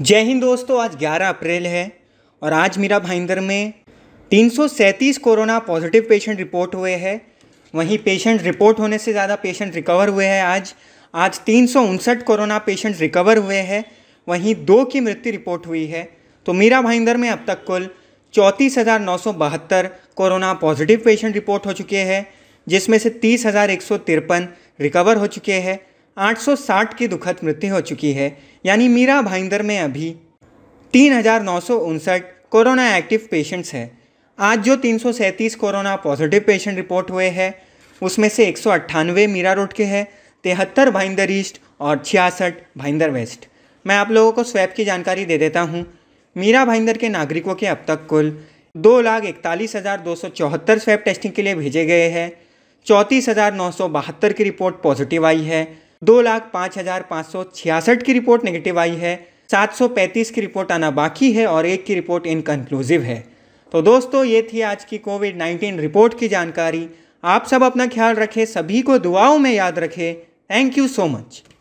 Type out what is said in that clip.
जय हिंद दोस्तों आज 11 अप्रैल है और आज मीरा भाईंदर में तीन कोरोना पॉजिटिव पेशेंट रिपोर्ट हुए हैं वहीं पेशेंट रिपोर्ट होने से ज़्यादा पेशेंट रिकवर हुए हैं आज आज तीन कोरोना पेशेंट रिकवर हुए हैं वहीं दो की मृत्यु रिपोर्ट हुई है तो मीरा भाईंदर में अब तक कुल चौंतीस हज़ार नौ सौ बहत्तर कोरोना पॉजिटिव पेशेंट रिपोर्ट हो चुके हैं जिसमें से तीस हज़ार एक सौ तिरपन रिकवर हो चुके हैं 860 की दुखद मृत्यु हो चुकी है यानी मीरा भाईंदर में अभी तीन कोरोना एक्टिव पेशेंट्स हैं आज जो तीन कोरोना पॉजिटिव पेशेंट रिपोर्ट हुए हैं उसमें से एक मीरा रोड के हैं तिहत्तर भाईंदर ईस्ट और छियासठ भाईंदर वेस्ट मैं आप लोगों को स्वैप की जानकारी दे देता हूँ मीरा भाईंदर के नागरिकों के अब तक कुल दो लाख इकतालीस हज़ार दो सौ चौहत्तर स्वैप टेस्टिंग के लिए भेजे गए हैं चौंतीस हज़ार नौ सौ बहत्तर की रिपोर्ट पॉजिटिव आई है दो लाख पाँच हजार पाँच सौ छियासठ की रिपोर्ट नेगेटिव आई है सात सौ पैंतीस की रिपोर्ट आना बाकी है और एक की रिपोर्ट इनकन्क्लूसिव है तो दोस्तों ये थी आज की कोविड नाइन्टीन रिपोर्ट की जानकारी आप सब अपना ख्याल रखें सभी को दुआओं में याद रखें थैंक यू सो मच